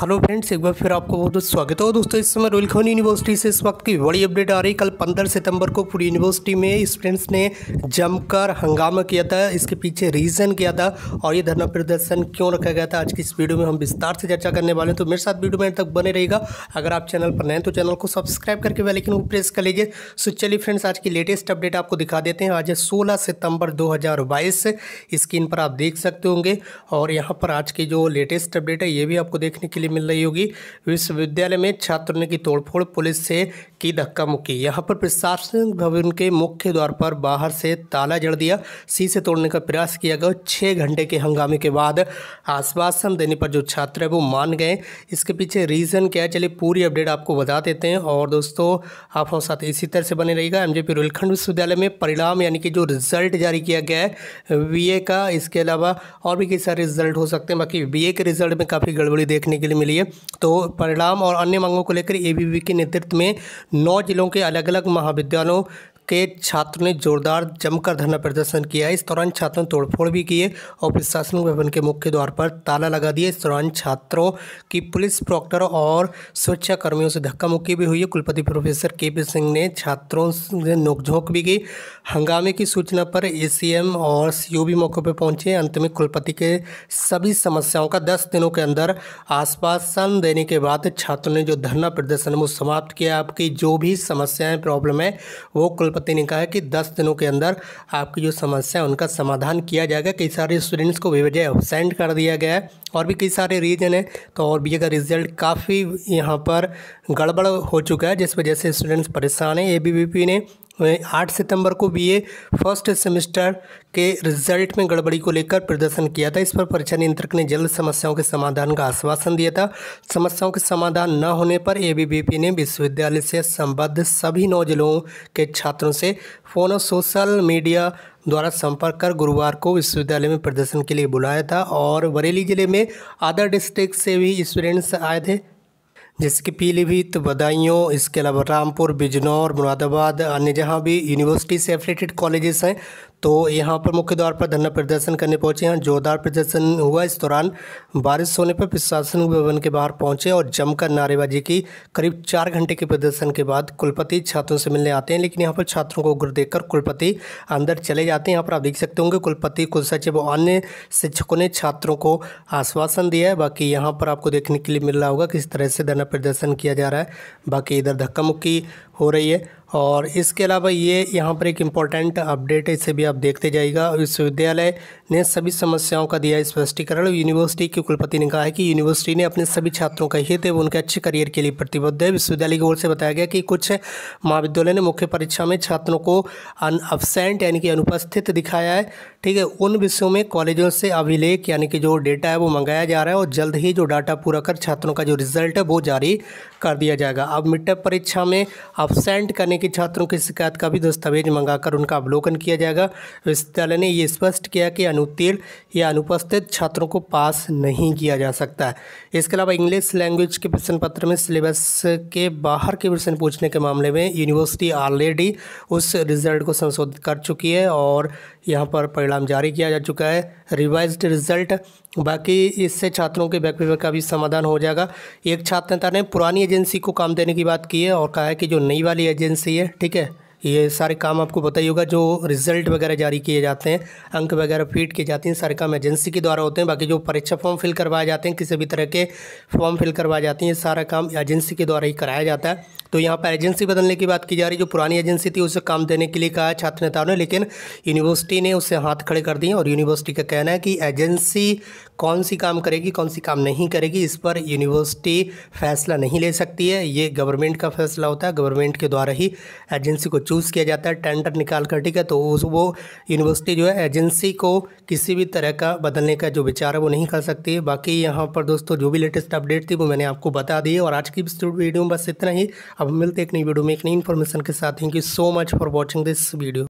hello friends एक बार फिर आपको बहुत बहुत स्वागत हो दोस्तों इस समय रोहल यूनिवर्सिटी से इस वक्त की बड़ी अपडेट आ रही कल 15 सितंबर को पूरी यूनिवर्सिटी में स्टूडेंट्स ने जमकर हंगामा किया था इसके पीछे रीज़न किया था और ये धरना प्रदर्शन क्यों रखा गया था आज की इस वीडियो में हम विस्तार से चर्चा करने वाले हैं तो मेरे साथ वीडियो में तक बने रहेगा अगर आप चैनल पर नए तो चैनल को सब्सक्राइब करके बेलाइकन को प्रेस कर लीजिए सो चलिए फ्रेंड्स आज की लेटेस्ट अपडेट आपको दिखा देते हैं आज है सोलह सितम्बर दो स्क्रीन पर आप देख सकते होंगे और यहाँ पर आज की जो लेटेस्ट अपडेट है ये भी आपको देखने के लिए मिल रही होगी विश्वविद्यालय में छात्रों ने की तोड़फोड़ पुलिस से की धक्का मुक्की यहाँ पर प्रशासनिक भवन के मुख्य द्वार पर बाहर से ताला जड़ दिया शीशे तोड़ने का प्रयास किया गया छः घंटे के हंगामे के बाद आश्वासन देने पर जो छात्र है वो मान गए इसके पीछे रीज़न क्या है चलिए पूरी अपडेट आपको बता देते हैं और दोस्तों आप हमारे साथ इसी तरह से बने रहेगा एम जे पी रोलखंड विश्वविद्यालय में परिणाम यानी कि जो रिजल्ट जारी किया गया है बी का इसके अलावा और भी कई सारे रिजल्ट हो सकते हैं बाकी बी के रिजल्ट में काफ़ी गड़बड़ी देखने के लिए मिली है तो परिणाम और अन्य मांगों को लेकर ए के नेतृत्व में नौ जिलों के अलग अलग महाविद्यालयों के छात्रों ने जोरदार जमकर धरना प्रदर्शन किया इस दौरान छात्रों ने तोड़फोड़ भी किए और प्रशासनिक भवन के मुख्य द्वार पर ताला लगा दिया इस दौरान छात्रों की पुलिस प्रॉक्टर और कर्मियों से धक्का मुक्की भी हुई कुलपति प्रोफेसर के पी सिंह ने छात्रों से नोकझोंक भी की हंगामे की सूचना पर ए और सी भी मौके पर पहुंचे अंत में कुलपति के सभी समस्याओं का दस दिनों के अंदर आश्वासन देने के बाद छात्रों ने जो धरना प्रदर्शन वो समाप्त किया आपकी जो भी समस्याएं प्रॉब्लम है वो कुलपति कुलपति ने कहा कि दस दिनों के अंदर आपकी जो समस्या है उनका समाधान किया जाएगा कई सारे स्टूडेंट्स को बेवजह सेंड कर दिया गया है और भी कई सारे रीजन है तो और भी का रिजल्ट काफ़ी यहाँ पर गड़बड़ हो चुका है जिस वजह से स्टूडेंट्स परेशान हैं ए ने आठ सितंबर को बीए फर्स्ट सेमेस्टर के रिजल्ट में गड़बड़ी को लेकर प्रदर्शन किया था इस पर परीक्षा नियंत्रक ने जल्द समस्याओं के समाधान का आश्वासन दिया था समस्याओं के समाधान न होने पर एबीवीपी ने विश्वविद्यालय से संबद्ध सभी नौ जिलों के छात्रों से फ़ोन और सोशल मीडिया द्वारा संपर्क कर गुरुवार को विश्वविद्यालय में प्रदर्शन के लिए बुलाया था और बरेली जिले में अदर डिस्ट्रिक्ट से भी स्टूडेंट्स आए थे जैसे कि पीलीभीत बदायूं इसके अलावा रामपुर बिजनौर मुरादाबाद अन्य जहाँ भी यूनिवर्सिटी से एफिलेटेड कॉलेजेस हैं तो यहाँ पर मुख्य द्वार पर धरना प्रदर्शन करने पहुँचे हैं जोरदार प्रदर्शन हुआ इस दौरान बारिश होने पर प्रशासन भवन के बाहर पहुँचे और जमकर नारेबाजी की करीब चार घंटे के प्रदर्शन के बाद कुलपति छात्रों से मिलने आते हैं लेकिन यहाँ पर छात्रों को उग्र देखकर कुलपति अंदर चले जाते हैं यहाँ पर आप देख सकते होंगे कुलपति कुलसचिव और अन्य शिक्षकों ने छात्रों को आश्वासन दिया है बाकी यहाँ पर आपको देखने के लिए मिल रहा होगा किस तरह से धरना प्रदर्शन किया जा रहा है बाकी इधर धक्का मुक्की हो रही है और इसके अलावा ये यहाँ पर एक इम्पॉर्टेंट अपडेट है इसे भी आप देखते जाइएगा विश्वविद्यालय ने सभी समस्याओं का दिया स्पष्टीकरण यूनिवर्सिटी के कुलपति ने कहा है कि यूनिवर्सिटी ने अपने सभी छात्रों का हित एवं उनके अच्छे करियर के लिए प्रतिबद्ध है विश्वविद्यालय की ओर से बताया गया कि कुछ महाविद्यालय ने मुख्य परीक्षा में छात्रों को अपसेंट यानी कि अनुपस्थित दिखाया है ठीक है उन विषयों में कॉलेजों से अभिलेख यानी कि जो डेटा है वो मंगाया जा रहा है और जल्द ही जो डाटा पूरा कर छात्रों का जो रिजल्ट है वो जारी कर दिया जाएगा अब मिड टर्म परीक्षा में सेंड करने की छात्रों की शिकायत का भी दस्तावेज मंगाकर उनका अवलोकन किया जाएगा विश्वविद्यालय ने यह स्पष्ट किया कि अनुत्तीर्ण या अनुपस्थित छात्रों को पास नहीं किया जा सकता है इसके अलावा इंग्लिश लैंग्वेज के प्रश्न पत्र में सिलेबस के बाहर के प्रश्न पूछने के मामले में यूनिवर्सिटी ऑलरेडी उस रिजल्ट को संशोधित कर चुकी है और यहाँ पर परिणाम जारी किया जा चुका है रिवाइज रिजल्ट बाकी इससे छात्रों के बैक पेपर का भी समाधान हो जाएगा एक छात्र नेता ने पुरानी एजेंसी को काम देने की बात की है और कहा है कि जो नई नई वाली एजेंसी है ठीक है ये सारे काम आपको पता ही होगा जो रिजल्ट वगैरह जारी किए जाते हैं अंक वगैरह फीड किए जाते हैं सारे काम एजेंसी के द्वारा होते हैं बाकी जो परीक्षा फॉर्म फिल करवाए जाते हैं किसी भी तरह के फॉर्म फिल करवाए जाते हैं ये सारा काम एजेंसी के द्वारा ही कराया जाता है तो यहाँ पर एजेंसी बदलने की बात की जा रही है जो पुरानी एजेंसी थी उसे काम देने के लिए कहा छात्र नेताओं ने लेकिन यूनिवर्सिटी ने उससे हाथ खड़े कर दिए और यूनिवर्सिटी का कहना है कि एजेंसी कौन सी काम करेगी कौन सी काम नहीं करेगी इस पर यूनिवर्सिटी फैसला नहीं ले सकती है ये गवर्नमेंट का फैसला होता है गवर्नमेंट के द्वारा ही एजेंसी को चूज़ किया जाता है टेंडर निकाल कर ठीक है तो वो यूनिवर्सिटी जो है एजेंसी को किसी भी तरह का बदलने का जो विचार है वो नहीं कर सकती है बाकी यहाँ पर दोस्तों जो भी लेटेस्ट अपडेट थी वो मैंने आपको बता दी और आज की वीडियो में बस इतना ही अब मिलते एक नई वीडियो में एक नई इन्फॉर्मेशन के साथ thank you so much for watching this video